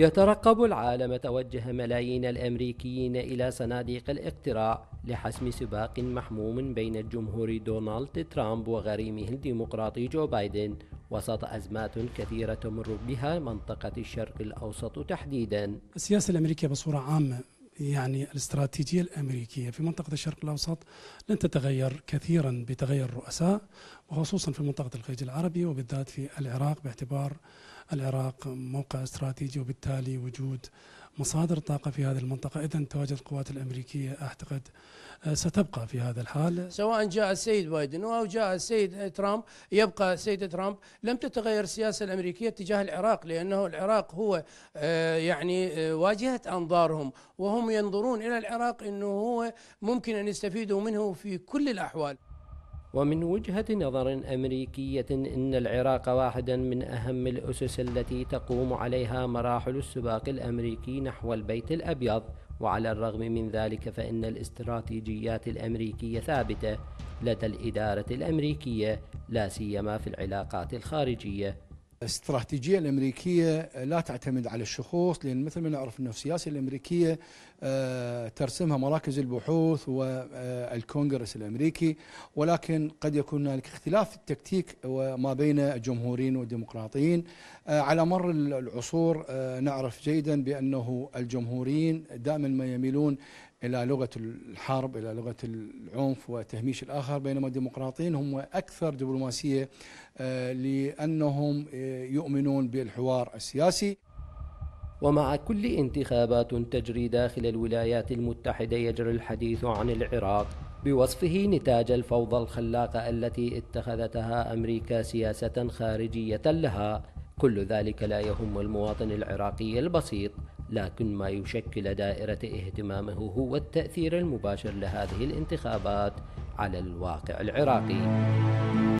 يترقب العالم توجه ملايين الامريكيين الى صناديق الاقتراع لحسم سباق محموم بين الجمهور دونالد ترامب وغريمه الديمقراطي جو بايدن وسط ازمات كثيره تمر بها منطقه الشرق الاوسط تحديدا. السياسه الامريكيه بصوره عامه يعني الاستراتيجية الأمريكية في منطقة الشرق الأوسط لن تتغير كثيرا بتغير الرؤساء وخصوصا في منطقة الخليج العربي وبالذات في العراق باعتبار العراق موقع استراتيجي وبالتالي وجود مصادر الطاقة في هذه المنطقة إذا تواجد القوات الأمريكية أعتقد آه، ستبقى في هذا الحال سواء جاء السيد بايدن أو جاء السيد ترامب يبقى السيد ترامب لم تتغير السياسة الأمريكية تجاه العراق لأنه العراق هو آه، يعني آه، واجهة أنظارهم وهم ينظرون إلى العراق أنه هو ممكن أن يستفيدوا منه في كل الأحوال ومن وجهة نظر أمريكية إن العراق واحدا من أهم الأسس التي تقوم عليها مراحل السباق الأمريكي نحو البيت الأبيض وعلى الرغم من ذلك فإن الاستراتيجيات الأمريكية ثابتة لدى الإدارة الأمريكية لا سيما في العلاقات الخارجية الاستراتيجية الأمريكية لا تعتمد على الشخوص لأن مثل ما نعرف أنه السياسة الأمريكية آه، ترسمها مراكز البحوث والكونغرس آه، الأمريكي ولكن قد يكون هناك اختلاف في التكتيك ما بين الجمهوريين والديمقراطيين آه، على مر العصور نعرف جيدا بأنه الجمهوريين دائما ما يميلون إلى لغة الحرب إلى لغة العنف وتهميش الآخر بينما الديمقراطيين هم أكثر دبلوماسية آه، لأنهم آه، يؤمنون بالحوار السياسي ومع كل انتخابات تجري داخل الولايات المتحدة يجري الحديث عن العراق بوصفه نتاج الفوضى الخلاقة التي اتخذتها أمريكا سياسة خارجية لها كل ذلك لا يهم المواطن العراقي البسيط لكن ما يشكل دائرة اهتمامه هو التأثير المباشر لهذه الانتخابات على الواقع العراقي.